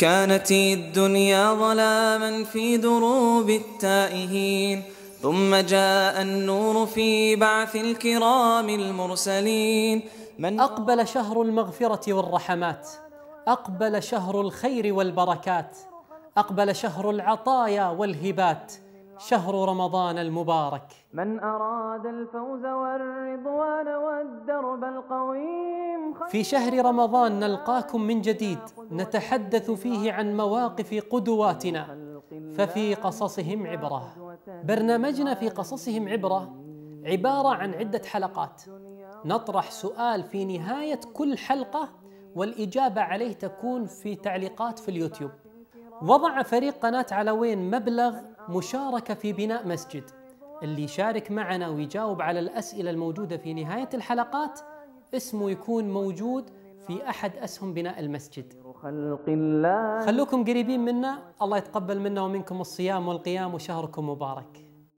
كانت الدنيا ظلاما في دروب التائهين ثم جاء النور في بعث الكرام المرسلين من أقبل شهر المغفرة والرحمات أقبل شهر الخير والبركات أقبل شهر العطايا والهبات شهر رمضان المبارك من أراد الفوز والرضوان والدرب القوي في شهر رمضان نلقاكم من جديد نتحدث فيه عن مواقف قدواتنا ففي قصصهم عبرة برنامجنا في قصصهم عبرة عبارة عن عدة حلقات نطرح سؤال في نهاية كل حلقة والإجابة عليه تكون في تعليقات في اليوتيوب وضع فريق قناة علوين مبلغ مشاركة في بناء مسجد اللي يشارك معنا ويجاوب على الأسئلة الموجودة في نهاية الحلقات اسمه يكون موجود في أحد أسهم بناء المسجد خلق الله خلوكم قريبين منا الله يتقبل منا ومنكم الصيام والقيام وشهركم مبارك